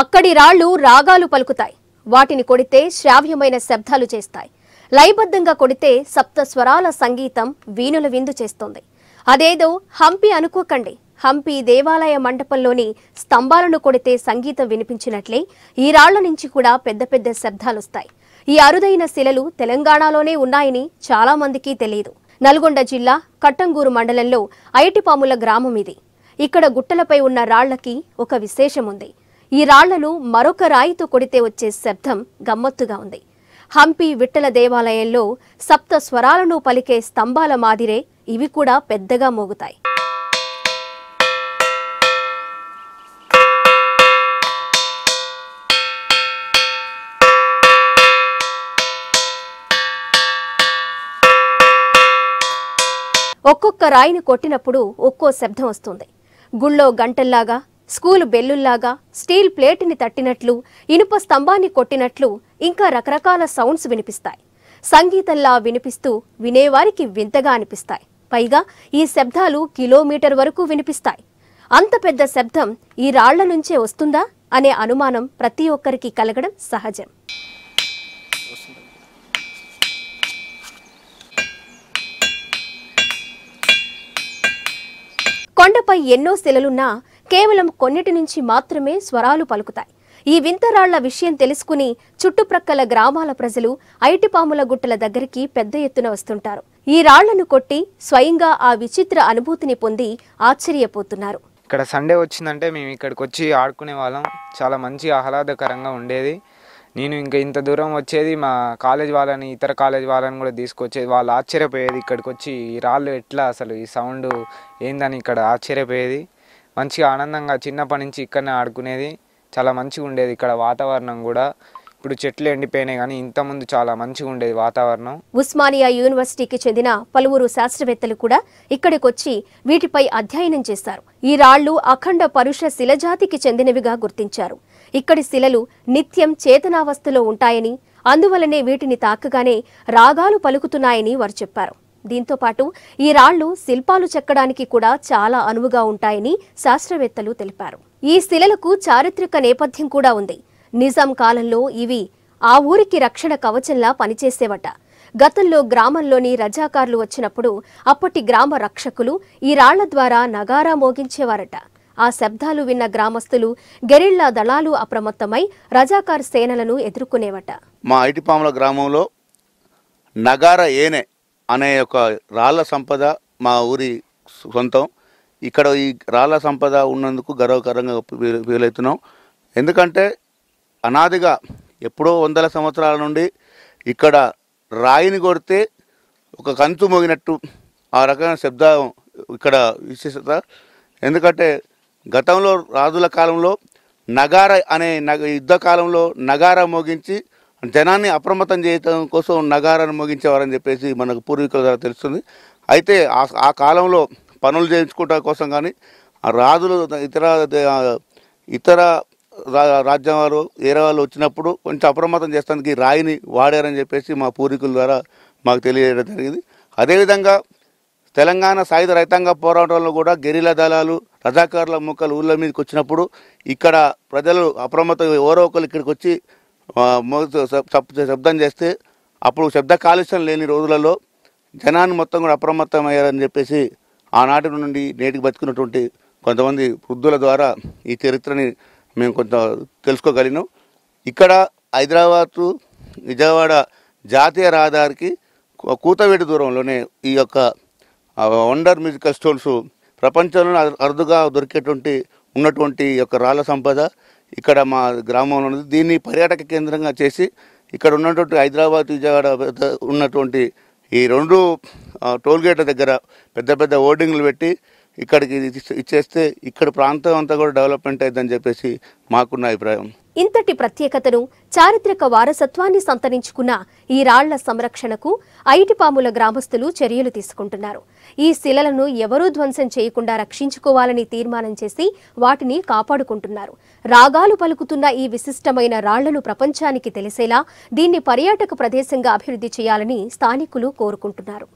అక్కడి రాళ్లు రాగాలు పలుకుతాయి వాటిని కొడితే శ్రావ్యమైన శబ్దాలు చేస్తాయి లయబద్ధంగా కొడితే సప్త స్వరాల సంగీతం వీణుల విందు చేస్తుంది అదేదో హంపి అనుకోకండి హంపి దేవాలయ మండపంలోని స్తంభాలను కొడితే సంగీతం వినిపించినట్లే ఈ రాళ్ల నుంచి కూడా పెద్ద పెద్ద శబ్దాలొస్తాయి ఈ అరుదైన శిలలు తెలంగాణలోనే ఉన్నాయని చాలామందికి తెలియదు నల్గొండ జిల్లా కట్టంగూరు మండలంలో ఐటిపాముల గ్రామం ఇది ఇక్కడ గుట్టలపై ఉన్న రాళ్లకి ఒక విశేషముంది ఈ రాళ్లను మరొక రాయితో కొడితే వచ్చే శబ్దం గమ్మత్తుగా ఉంది హంపి విట్టల దేవాలయంలో సప్త స్వరాలను పలికే స్తంభాల మాదిరే ఇవి కూడా పెద్దగా మోగుతాయి ఒక్కొక్క రాయిని కొట్టినప్పుడు ఒక్కో శబ్దం వస్తుంది గుళ్ళో గంటల్లాగా స్కూలు బెల్లుల్లాగా స్టీల్ ప్లేటుని తట్టినట్లు ఇనుప స్తంభాన్ని కొట్టినట్లు ఇంకా రకరకాల సౌండ్స్ వినిపిస్తాయి సంగీతంలా వినిపిస్తూ వినేవారికి వింతగా అనిపిస్తాయి పైగా ఈ శబ్దాలు కిలోమీటర్ వరకు వినిపిస్తాయి అంత పెద్ద శబ్దం ఈ రాళ్ల నుంచే వస్తుందా అనే అనుమానం ప్రతి ఒక్కరికి కలగడం సహజం కొండపై ఎన్నో శిలలున్నా కేవలం కొన్నిటి నుంచి మాత్రమే స్వరాలు పలుకుతాయి ఈ వింతరాళ్ల విషయం తెలుసుకుని చుట్టుప్రక్కల గ్రామాల ప్రజలు ఐటిపాముల గుట్టల దగ్గరికి పెద్ద ఎత్తున వస్తుంటారు ఈ రాళ్లను కొట్టి స్వయంగా ఆ విచిత్ర అనుభూతిని పొంది ఆశ్చర్యపోతున్నారు ఇక్కడ సండే వచ్చిందంటే మేము ఇక్కడికి వచ్చి ఆడుకునే వాళ్ళం చాలా మంచి ఆహ్లాదకరంగా ఉండేది నేను ఇంకా ఇంత దూరం వచ్చేది మా కాలేజ్ వాళ్ళని ఇతర కాలేజ్ వాళ్ళని కూడా తీసుకొచ్చేది వాళ్ళు ఆశ్చర్యపోయేది ఇక్కడికి వచ్చి ఈ రాళ్ళు ఎట్లా అసలు ఈ సౌండ్ ఏందని ఇక్కడ ఆశ్చర్యపోయేది మంచిగా ఆనందంగా చిన్నప్పటి నుంచి ఇక్కడనే ఆడుకునేది చాలా మంచిగా ఉండేది ఇక్కడ వాతావరణం కూడా ఇప్పుడు చెట్లు ఎండిపోయినాయి కానీ ఇంత ముందు చాలా మంచిగా ఉండేది వాతావరణం ఉస్మానియా యూనివర్సిటీకి చెందిన పలువురు శాస్త్రవేత్తలు కూడా ఇక్కడికి వచ్చి వీటిపై అధ్యయనం చేశారు ఈ రాళ్లు అఖండ పరుష శిలజాతికి చెందినవిగా గుర్తించారు ఇక్కడి శిలలు నిత్యం చేతనావస్థలో ఉంటాయని అందువలనే వీటిని తాకగానే రాగాలు పలుకుతున్నాయని వారు చెప్పారు దీంతో పాటు ఈ రాళ్లు శిల్పాలు చెక్కడానికి కూడా చాలా అనువుగా ఉంటాయని శాస్త్రవేత్తలు తెలిపారు ఈ శిలలకు చారిత్రక నేపథ్యం కూడా ఉంది నిజాం కాలంలో ఇవి ఆ ఊరికి రక్షణ కవచంలా పనిచేసేవట గతంలో గ్రామంలోని రజాకారులు వచ్చినప్పుడు అప్పటి గ్రామ రక్షకులు ఈ రాళ్ల ద్వారా నగారా మోగించేవారట ఆ శబ్దాలు విన్న గ్రామస్తులు గెరిల్లా దళాలు అప్రమత్తమై రజాకార్ సేనలను ఎదుర్కొనేవట మా ఐటిపాముల గ్రామంలో నగార ఏనే అనే ఒక రాళ్ళ సంపద మా ఊరి సొంతం ఇక్కడ ఈ రాళ్ళ సంపద ఉన్నందుకు గర్వకరంగా వీలవుతున్నాం ఎందుకంటే అనాదిగా ఎప్పుడో వందల సంవత్సరాల నుండి ఇక్కడ రాయిని కొడితే ఒక కంతు మోగినట్టు ఆ రకమైన శబ్దం ఇక్కడ విశేషత ఎందుకంటే గతంలో రాజుల కాలంలో నగార అనే యుద్ధ కాలంలో నగార మోగించి జనాన్ని అప్రమత్తం చేయటం కోసం నగారాన్ని మోగించేవారని చెప్పేసి మనకు పూర్వీకుల ద్వారా తెలుస్తుంది అయితే ఆ కాలంలో పనులు చేయించుకోవటం కోసం కానీ రాజులు ఇతర ఇతర రాజ్యం వారు ఏరే వాళ్ళు వచ్చినప్పుడు కొంచెం అప్రమత్తం చేస్తానికి రాయిని వాడారని చెప్పేసి మా పూర్వీకుల ద్వారా మాకు తెలియజేయడం జరిగింది అదేవిధంగా తెలంగాణ సాయుధ రైతాంగ పోరాటంలో కూడా గెరిలా దళాలు రజాకారుల ముక్కలు ఊళ్ళ మీదకి వచ్చినప్పుడు ఇక్కడ ప్రజలు అప్రమత్తం ఎవరో ఒకరు ఇక్కడికి వచ్చి శబ్దం చేస్తే అప్పుడు శబ్ద కాలుష్యం లేని రోజులలో జనాన్ని మొత్తం కూడా అప్రమత్తం అయ్యారని చెప్పేసి ఆనాటి నుండి నేటికి బతుకున్నటువంటి కొంతమంది వృద్ధుల ద్వారా ఈ చరిత్రని మేము కొంత తెలుసుకోగలిగినాం ఇక్కడ హైదరాబాదు విజయవాడ జాతీయ రహదారికి కూతవేటి దూరంలోనే ఈ యొక్క వండర్ మ్యూజికల్ స్టోన్స్ ప్రపంచంలో అరుదుగా దొరికేటువంటి ఉన్నటువంటి యొక్క రాళ్ళ సంపద ఇక్కడ మా గ్రామంలో ఉన్నది దీన్ని పర్యాటక కేంద్రంగా చేసి ఇక్కడ ఉన్నటువంటి హైదరాబాద్ విజయవాడ ఉన్నటువంటి ఈ రెండు టోల్ గేట్ల దగ్గర పెద్ద పెద్ద హోర్డింగ్లు పెట్టి ఇక్కడికి ఇచ్చేస్తే ఇక్కడ ప్రాంతం అంతా కూడా డెవలప్మెంట్ అవుతుందని చెప్పేసి మాకున్న అభిప్రాయం ఇంతటి ప్రత్యేకతను చారిత్రక వారసత్వాన్ని సంతరించుకున్న ఈ రాళ్ల సంరక్షణకు ఐటిపాముల గ్రామస్తులు చర్యలు తీసుకుంటున్నారు ఈ శిలలను ఎవరూ ధ్వంసం చేయకుండా రక్షించుకోవాలని తీర్మానం చేసి వాటిని కాపాడుకుంటున్నారు రాగాలు పలుకుతున్న ఈ విశిష్టమైన రాళ్లను ప్రపంచానికి తెలిసేలా దీన్ని పర్యాటక ప్రదేశంగా అభివృద్ధి చేయాలని స్థానికులు కోరుకుంటున్నారు